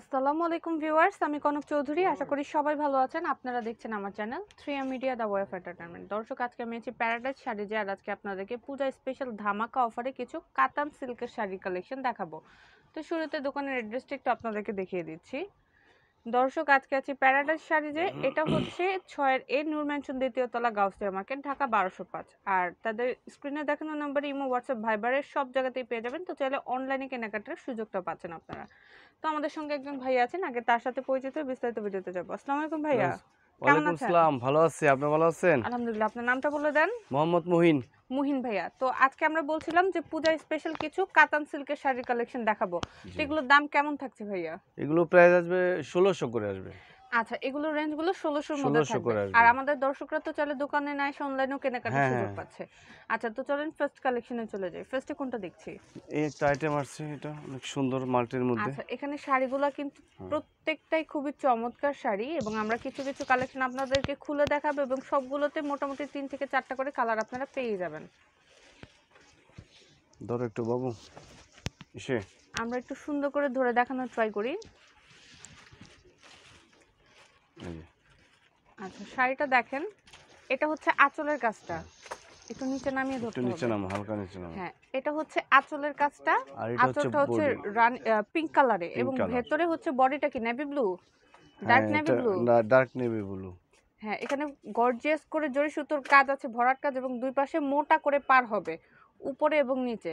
আসসালামু আলাইকুম ভিউয়ার্স আমি কনক চৌধুরী আশা করি সবাই ভালো আছেন আপনারা দেখছেন আমার channel three media the wave entertainment দর্শক আজকে আমি আছি প্যারাডাইজ শাড়ি যে আর আজকে আপনাদেরকে পূজা স্পেশাল ধামাকা অফারে কিছু কাতান সিল্কের শাড়ি কালেকশন দেখাবো তো শুরুতে দোকানের অ্যাড্রেসটা একটু আপনাদেরকে দেখিয়ে দিচ্ছি দর্শক আজকে আছি প্যারাডাইস সারিজে এটা হচ্ছে ছয়ের এ নূর ম্যানশন দ্বিতীয় তলা গাউসের মার্কেট ঢাকা বারোশো পাঁচ আর তাদের স্ক্রিনে দেখানো নম্বরে ইমো হোয়াটসঅ্যাপ ভাইবারের সব জায়গাতেই পেয়ে যাবেন তো চাইলে অনলাইনে কেনাকাটার সুযোগটা পাচ্ছেন আপনারা তো আমাদের সঙ্গে একজন ভাইয়া আছেন আগে তার সাথে পরিচিত বিস্তারিত ভিডিওতে যাবো আসসালামু আলাইকুম ভাইয়া ওয়ালাইকুম আসসালাম ভালো আছি আপনি ভালো আছেন আলহামদুলিল্লাহ আপনার নামটা বলে দেন মোহাম্মদ মুহিন মুহিন ভাইয়া তো আজকে আমরা বলছিলাম যে পূজা স্পেশাল কিছু কাতান সিল্কের শাড়ি কালেকশন দেখাবো এগুলোর দাম কেমন থাকছে ভাইয়া এগুলো প্রাইস আসবে ষোলোশো করে আসবে আচ্ছা এগুলো রেঞ্জ গুলো এর মধ্যে থাকবে আর আমাদের দর্শকরা তো চলে দোকানে না এসে অনলাইনেও কেনাকাটার হ্যাঁ, সুযোগ হ্যাঁ। পাচ্ছে আচ্ছা তো চলেন ফার্স্ট কালেকশনে চলে যাই ফার্স্টে কোনটা দেখছি এই একটা আইটেম আছে এটা অনেক সুন্দর মাল্টির মধ্যে আচ্ছা এখানে শাড়িগুলো কিন্তু হ্যাঁ। প্রত্যেকটাই খুবই চমৎকার শাড়ি এবং আমরা কিছু কিছু কালেকশন আপনাদেরকে খুলে দেখাবো এবং সবগুলোতে মোটামুটি তিন থেকে চারটা করে কালার আপনারা পেয়ে যাবেন ধরো একটু বাবু এসে আমরা একটু সুন্দর করে ধরে দেখানোর ট্রাই করি আচ্ছা শাড়িটা দেখেন এটা হচ্ছে আঁচলের কাজটা একটু নিচে নামিয়ে ধরতে একটু নিচে নামো হালকা নিচে নামো হ্যাঁ এটা হচ্ছে আঁচলের কাজটা আঁচলটা হচ্ছে পিঙ্ক কালারে এবং ভেতরে হচ্ছে বডিটা কি navy blue dark navy blue dark navy blue হ্যাঁ এখানে গর্জিয়াস করে জরি সুতোর কাজ আছে ভরাট কাজ এবং দুই পাশে মোটা করে পার হবে উপরে এবং নিচে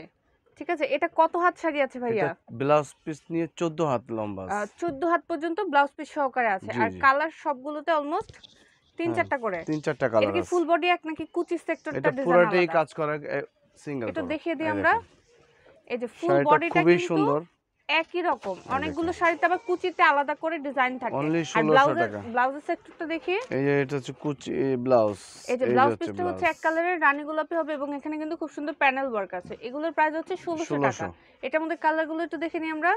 ঠিক আছে এটা কত হাত শাড়ি আছে ভাইয়া ব্লাউজ পিস নিয়ে 14 হাত লম্বা 14 হাত পর্যন্ত ব্লাউজ পিস সহকারে আছে আর কালার সবগুলোতে অলমোস্ট তিন হ্যাঁ, চারটা করে তিন চারটা কালার এটা কি ফুল বডি এক নাকি কুচি সেক্টরটা ডিজাইন এটা পুরোটাই কাজ করা সিঙ্গেল এটা দেখিয়ে দিই আমরা এই যে ফুল বডিটা কিন্তু খুবই সুন্দর একই রকম অনেকগুলো শাড়িতে আবার কুচিতে আলাদা করে ডিজাইন থাকে আর ব্লাউজের ব্লাউজের সেটটা দেখি এই যে এটা হচ্ছে কুচি ব্লাউজ এই যে ব্লাউজ পিসটা হচ্ছে এক কালারের রানী গোলাপি হবে এবং এখানে কিন্তু খুব সুন্দর প্যানেল ওয়ার্ক আছে এগুলোর প্রাইস হচ্ছে 1600 টাকা এটার মধ্যে কালারগুলো একটু দেখে নিই আমরা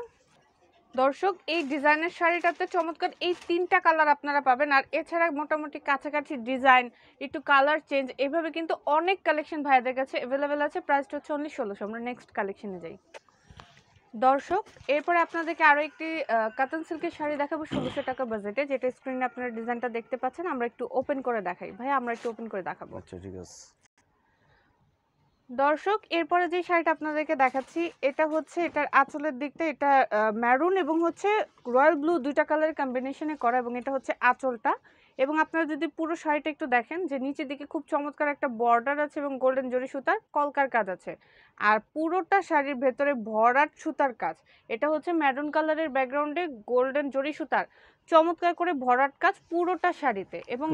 দর্শক এই ডিজাইনের শাড়িটাতে চমৎকার এই তিনটা কালার আপনারা পাবেন আর এছাড়া মোটামুটি কাছাকাছি ডিজাইন একটু কালার চেঞ্জ এভাবে কিন্তু অনেক কালেকশন ভাইদের কাছে অ্যাভেলেবেল আছে প্রাইসটা হচ্ছে অনলি ষোলোশো আমরা নেক্সট কালেকশনে যাই দর্শক এরপরে আপনাদেরকে আরও একটি কাতান সিল্কের শাড়ি দেখাবো ষোলোশো টাকা বাজেটে যেটা স্ক্রিনে আপনারা ডিজাইনটা দেখতে পাচ্ছেন আমরা একটু ওপেন করে দেখাই ভাই আমরা একটু ওপেন করে দেখাবো আচ্ছা ঠিক আছে দর্শক এরপরে যে শাড়িটা আপনাদেরকে দেখাচ্ছি এটা হচ্ছে এটার আঁচলের দিকটা এটা ম্যারুন এবং হচ্ছে রয়্যাল ব্লু দুইটা কালারের কম্বিনেশনে করা এবং এটা হচ্ছে আঁচলটা এবং আপনারা যদি পুরো শাড়িটা একটু দেখেন যে নিচের দিকে খুব চমৎকার একটা বর্ডার আছে এবং গোল্ডেন জরি সুতার কলকার কাজ আছে আর পুরোটা শাড়ির ভেতরে ভরাট সুতার কাজ এটা হচ্ছে ম্যারুন কালারের ব্যাকগ্রাউন্ডে গোল্ডেন জরি সুতার চমৎকার করে ভরাট কাজ পুরোটা শাড়িতে এবং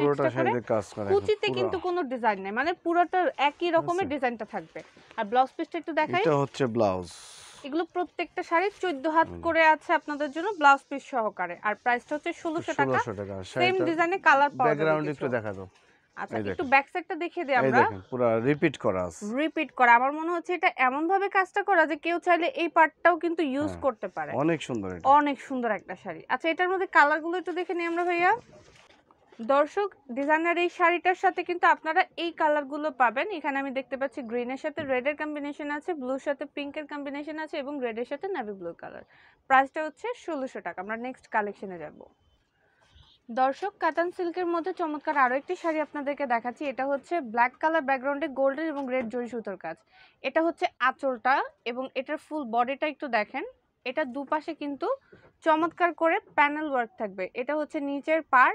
কুচিতে কিন্তু কোনো ডিজাইন নেই মানে পুরোটা একই রকমের ডিজাইনটা আচ্ছা। থাকবে আর ব্লাউজ পিসটা একটু দেখাই হচ্ছে ব্লাউজ এগুলো প্রত্যেকটা শাড়ি 14 হাত করে আছে আপনাদের জন্য ব্লাউজ পিস সহকারে আর প্রাইসটা হচ্ছে 1600 টাকা সেম ডিজাইনে কালার পাওয়া যাবে ব্যাকগ্রাউন্ড একটু দেখা দাও আচ্ছা একটু ব্যাক সাইডটা দেখিয়ে দিই আমরা পুরো রিপিট করা আছে রিপিট করা আমার মনে হচ্ছে এটা এমন ভাবে কাজটা করা যে কেউ চাইলে এই পার্টটাও কিন্তু ইউজ হ্যাঁ। করতে পারে অনেক সুন্দর এটা অনেক সুন্দর একটা শাড়ি আচ্ছা এটার মধ্যে কালারগুলো একটু দেখে নিই আমরা ভাইয়া দর্শক ডিজাইনার এই শাড়িটার সাথে কিন্তু আপনারা এই কালারগুলো পাবেন এখানে আমি দেখতে পাচ্ছি গ্রিনের সাথে রেডের কম্বিনেশন আছে ব্লুর সাথে পিঙ্কের কম্বিনেশন আছে এবং রেডের সাথে নাভি ব্লু কালার প্রাইসটা হচ্ছে ষোলোশো টাকা আমরা নেক্সট কালেকশনে যাব দর্শক কাতান সিল্কের মধ্যে চমৎকার আরও একটি শাড়ি আপনাদেরকে দেখাচ্ছি এটা হচ্ছে ব্ল্যাক কালার ব্যাকগ্রাউন্ডে গোল্ডেন এবং রেড জরি সুতোর কাজ এটা হচ্ছে আঁচলটা এবং এটার ফুল বডিটা একটু দেখেন এটা দুপাশে কিন্তু চমৎকার করে প্যানেল ওয়ার্ক থাকবে এটা হচ্ছে নিচের পার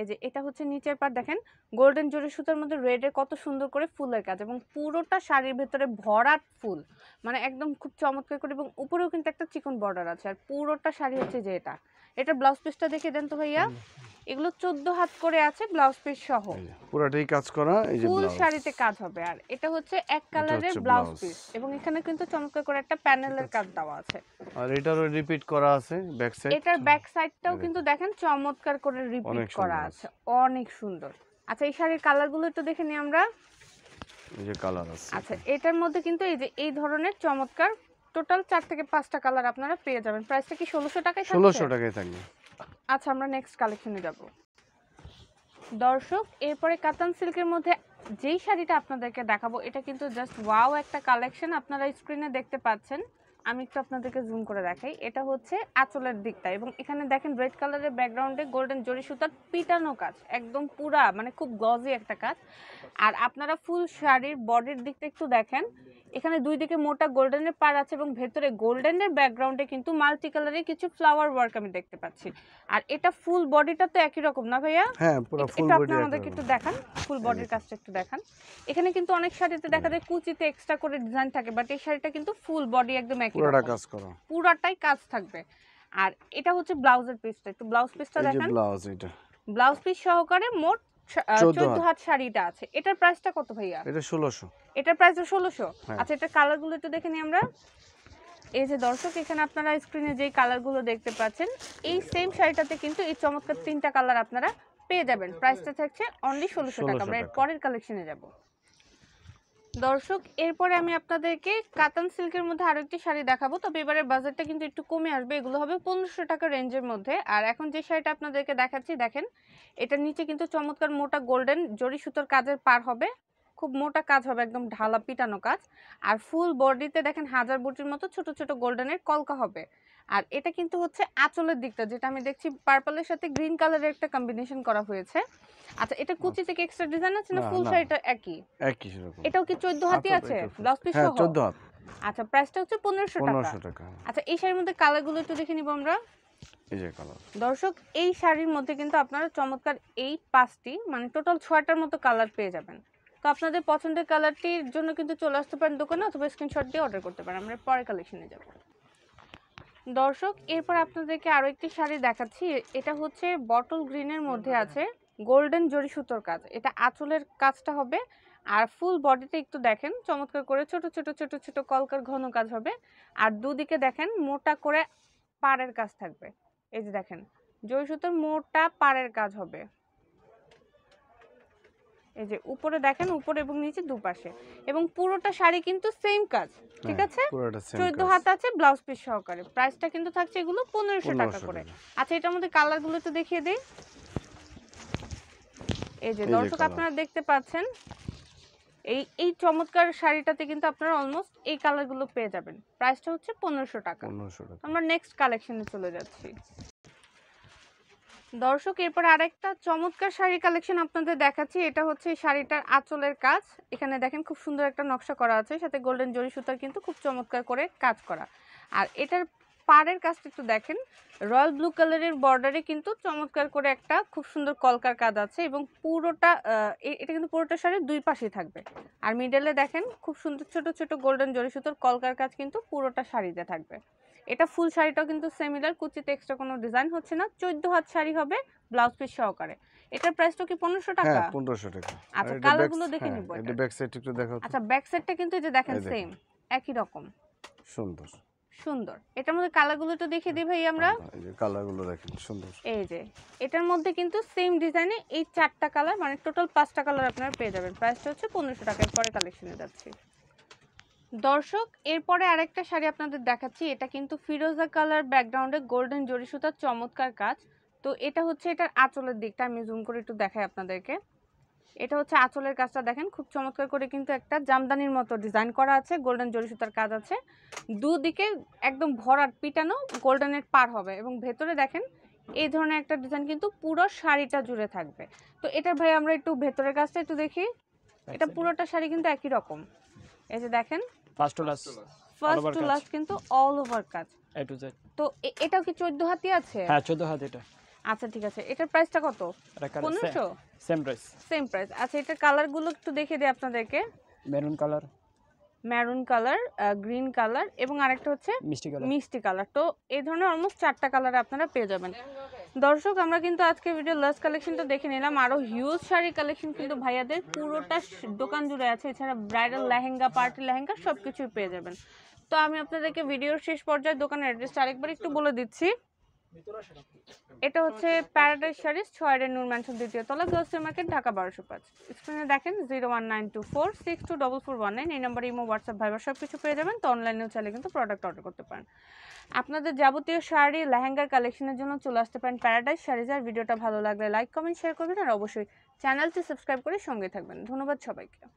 এই যে এটা হচ্ছে নিচের পার দেখেন গোল্ডেন জরি সুতার মধ্যে রেডের কত সুন্দর করে ফুলের কাজ এবং পুরোটা শাড়ির ভেতরে ভরাট ফুল মানে একদম খুব চমৎকার করে এবং উপরেও কিন্তু একটা চিকন বর্ডার আছে আর পুরোটা শাড়ি হচ্ছে যে এটা এটা ব্লাউজ পিসটা দেখে দেন তো ভাইয়া এগুলো 14 হাত করে আছে ব্লাউজ পিস সহ পুরাটাই কাজ করা এই যে ফুল শাড়িতে কাজ হবে আর এটা হচ্ছে এক কালারের ব্লাউজ পিস এবং এখানে কিন্তু চমৎকার করে একটা প্যানেলের কাজ দেওয়া আছে আর এটারও রিপিট করা আছে ব্যাক সাইড এটার ব্যাক সাইডটাও কিন্তু দেখেন চমৎকার করে রিপিট করা আছে অনেক সুন্দর আচ্ছা এই শাড়ির কালারগুলো একটু দেখে নিই আমরা এই যে কালার আছে আচ্ছা এটার মধ্যে কিন্তু এই যে এই ধরনের চমৎকার টোটাল চার থেকে পাঁচটা কালার আপনারা পেয়ে যাবেন প্রাইসটা কি ষোলোশো টাকায় থাকবে ষোলোশো টাকায় থাকবে আচ্ছা আমরা নেক্সট কালেকশনে যাব দর্শক এরপরে কাতান সিল্কের মধ্যে যেই শাড়িটা আপনাদেরকে দেখাবো এটা কিন্তু জাস্ট ওয়াও একটা কালেকশন আপনারা স্ক্রিনে দেখতে পাচ্ছেন আমি একটু আপনাদেরকে জুম করে দেখাই এটা হচ্ছে আঁচলের দিকটা এবং এখানে দেখেন রেড কালারের ব্যাকগ্রাউন্ডে গোল্ডেন জরি সুতার পিটানো কাজ একদম পুরা মানে খুব গজি একটা কাজ আর আপনারা ফুল শাড়ির বডির দিকটা একটু দেখেন এখানে দুই দিকে মোটা গোল্ডেনের পার আছে এবং ভেতরে গোল্ডেনের ব্যাকগ্রাউন্ডে কিন্তু মাল্টি কালারে কিছু ফ্লাওয়ার ওয়ার্ক আমি দেখতে পাচ্ছি আর এটা ফুল বডিটা তো একই রকম না ভাইয়া হ্যাঁ পুরো ফুল বডি এটা আমাদেরকে একটু দেখান ফুল বডির কাজটা একটু দেখান এখানে কিন্তু অনেক শাড়িতে দেখা যায় কুচিতে এক্সট্রা করে ডিজাইন থাকে বাট এই শাড়িটা কিন্তু ফুল বডি একদম একই পুরোটা কাজ করো পুরোটাই কাজ থাকবে আর এটা হচ্ছে ব্লাউজের পিসটা একটু ব্লাউজ পিসটা দেখান ব্লাউজ এটা ব্লাউজ পিস সহকারে মোট চোদ্দ হাত শাড়িটা আছে এটার প্রাইসটা কত ভাইয়া এটা ষোলোশো এটার প্রাইস ষোলোশো হ্যাঁ। আচ্ছা এটা কালারগুলো একটু দেখে আমরা এই যে দর্শক এখানে আপনারা স্ক্রিনে যে কালারগুলো দেখতে পাচ্ছেন এই সেম শাড়িটাতে কিন্তু এই চমৎকার তিনটা কালার আপনারা পেয়ে যাবেন প্রাইসটা থাকছে অনলি ষোলোশো টাকা আমরা পরের কালেকশনে যাব দর্শক এরপরে আমি আপনাদেরকে কাতান সিল্কের মধ্যে আরো একটি শাড়ি দেখাবো তবে এবারে বাজারটা কিন্তু একটু কমে আসবে এগুলো হবে পনেরোশো টাকা রেঞ্জের মধ্যে আর এখন যে শাড়িটা আপনাদেরকে দেখাচ্ছি দেখেন এটার নিচে কিন্তু চমৎকার মোটা গোল্ডেন জরি সুতোর কাজের পার হবে খুব মোটা কাজ হবে একদম ঢালা পিটানো কাজ আর ফুল বডিতে দেখেন হাজার বুটির মতো ছোট ছোট গোল্ডেনের কলকা হবে আর এটা কিন্তু হচ্ছে আঁচলের দিকটা যেটা আমি দেখছি পার্পলের সাথে গ্রিন কালারের একটা কম্বিনেশন করা হয়েছে আচ্ছা এটা কুচি থেকে এক্সট্রা ডিজাইন আছে না ফুল শাড়িটা একই একই এটাও কি 14 হাতি আছে ব্লাউজ হ্যাঁ, পিস সহ 14 হাত আচ্ছা প্রাইসটা হচ্ছে 1500 টাকা আচ্ছা এই শাড়ির মধ্যে কালারগুলো একটু দেখে নিব আমরা দর্শক এই শাড়ির মধ্যে কিন্তু আপনারা চমৎকার এই পাঁচটি মানে টোটাল ছয়টার মতো কালার পেয়ে যাবেন তো আপনাদের পছন্দের কালারটির জন্য কিন্তু চলে আসতে পারেন দোকানে অথবা স্ক্রিনশট দিয়ে অর্ডার করতে পারেন আমরা পরে কালেকশনে যাব দর্শক এরপর আপনাদেরকে আরও একটি শাড়ি দেখাচ্ছি এটা হচ্ছে বটল গ্রিনের মধ্যে আছে গোল্ডেন জরি সুতোর কাজ এটা আঁচলের কাজটা হবে আর ফুল বডিতে একটু দেখেন চমৎকার করে ছোট ছোট ছোট ছোট কলকার ঘন কাজ হবে আর দুদিকে দেখেন মোটা করে পাড়ের কাজ থাকবে এই যে দেখেন জয় সুতোর মোটা পাড়ের কাজ হবে এই যে উপরে দেখেন উপরে এবং নিচে দুপাশে এবং পুরোটা শাড়ি কিন্তু সেম কাজ ঠিক হ্যাঁ, আছে চোদ্দ হাত আছে ব্লাউজ পিস সহকারে প্রাইসটা কিন্তু থাকছে এগুলো পনেরোশো টাকা করে আচ্ছা এটার মধ্যে কালার গুলো তো দেখিয়ে দিই এই যে দর্শক আপনারা দেখতে পাচ্ছেন এই এই চমৎকার শাড়িটাতে কিন্তু আপনারা অলমোস্ট এই কালারগুলো পেয়ে যাবেন প্রাইসটা হচ্ছে পনেরোশো টাকা আমরা নেক্সট কালেকশনে চলে যাচ্ছি দর্শক এরপর আরেকটা চমৎকার শাড়ি কালেকশন আপনাদের দেখাচ্ছি এটা হচ্ছে শাড়িটার আঁচলের কাজ এখানে দেখেন খুব সুন্দর একটা নকশা করা আছে সাথে গোল্ডেন জরি সুতার কিন্তু খুব চমৎকার করে কাজ করা আর এটার পাড়ের কাজটা একটু দেখেন রয়্যাল ব্লু কালারের বর্ডারে কিন্তু চমৎকার করে একটা খুব সুন্দর কলকার কাজ আছে এবং পুরোটা এটা কিন্তু পুরোটা শাড়ির দুই পাশেই থাকবে আর মিডলে দেখেন খুব সুন্দর ছোট ছোট গোল্ডেন জরি সুতোর কলকার কাজ কিন্তু পুরোটা শাড়িতে থাকবে এটা ফুল শাড়িটাও কিন্তু সেমিলার কুচিতে এক্সট্রা কোনো ডিজাইন হচ্ছে না চোদ্দ হাত শাড়ি হবে ব্লাউজ পিস সহকারে এটার প্রাইসটা কি পনেরোশো টাকা হ্যাঁ, পনেরোশো টাকা আচ্ছা কালারগুলো দেখে হ্যাঁ, নিব একটু আচ্ছা ব্যাক সাইডটা কিন্তু এই যে দেখেন সেম একই রকম সুন্দর সুন্দর এটার মধ্যে কালারগুলো তো দেখে দিই ভাই আমরা আচ্ছা, কালারগুলো দেখেন সুন্দর এই যে এটার মধ্যে কিন্তু সেম ডিজাইনে এই চারটা কালার মানে টোটাল পাঁচটা কালার আপনারা পেয়ে যাবেন প্রাইসটা হচ্ছে পনেরোশো টাকার পরে কালেকশনে যাচ্ছে দর্শক এরপরে আরেকটা শাড়ি আপনাদের দেখাচ্ছি এটা কিন্তু ফিরোজা কালার ব্যাকগ্রাউন্ডে গোল্ডেন জড়ি সুতার চমৎকার কাজ তো এটা হচ্ছে এটার আঁচলের দিকটা আমি জুম করে একটু দেখাই আপনাদেরকে এটা হচ্ছে আঁচলের কাজটা দেখেন খুব চমৎকার করে কিন্তু একটা জামদানির মতো ডিজাইন করা আছে গোল্ডেন জরি সুতার কাজ আছে দুদিকে একদম ভরাট পিটানো গোল্ডেনের পার হবে এবং ভেতরে দেখেন এই ধরনের একটা ডিজাইন কিন্তু পুরো শাড়িটা জুড়ে থাকবে তো এটা ভাই আমরা একটু ভেতরের কাজটা একটু দেখি এটা পুরোটা শাড়ি কিন্তু একই রকম এই যে দেখেন first to last first to last কিন্তু অল ওভার কাজ এ টু জেড তো এটাও কি 14 হাতি আছে হ্যাঁ 14 হাতি এটা আচ্ছা ঠিক আছে এটার প্রাইসটা কত 1500 সেম প্রাইস সেম প্রাইস আচ্ছা এটার কালার গুলো একটু দেখিয়ে দিই আপনাদেরকে maroon colour maroon colour green colour এবং আরেকটা হচ্ছে মিষ্টি কালার তো এই ধরনের অলমোস্ট চারটা কালার আপনারা পেয়ে যাবেন দর্শক আমরা কিন্তু আজকে ভিডিও লাস্ট কালেকশনটা দেখে নিলাম আরও হিউজ শাড়ি কালেকশন কিন্তু ভাইয়াদের পুরোটা দোকান জুড়ে আছে এছাড়া ব্রাইডাল লেহেঙ্গা পার্টি লেহেঙ্গা সব কিছুই পেয়ে যাবেন তো আমি আপনাদেরকে ভিডিওর শেষ পর্যায়ে দোকানের অ্যাড্রেসটা আরেকবার একটু বলে দিচ্ছি এটা হচ্ছে প্যারাডাইস শাড়ি ছয়ের নূর ম্যানশন দ্বিতীয় তলা গার্লসের মার্কেট ঢাকা বারোশো পাঁচ স্ক্রিনে দেখেন zero one nine two four six two double four one nine এই নম্বরে ইমো হোয়াটসঅ্যাপ ভাইবার সব কিছু পেয়ে যাবেন তো অনলাইনেও চাইলে কিন্তু প্রোডাক্ট অর্ডার করতে পারেন আপনাদের যাবতীয় শাড়ি লেহেঙ্গার কালেকশনের জন্য চলে আসতে পারেন প্যারাডাইস শাড়ি আর ভিডিওটা ভালো লাগলে লাইক কমেন্ট শেয়ার করবেন আর অবশ্যই চ্যানেলটি সাবস্ক্রাইব করে সঙ্গে থাকবেন ধন্যবাদ সবাইকে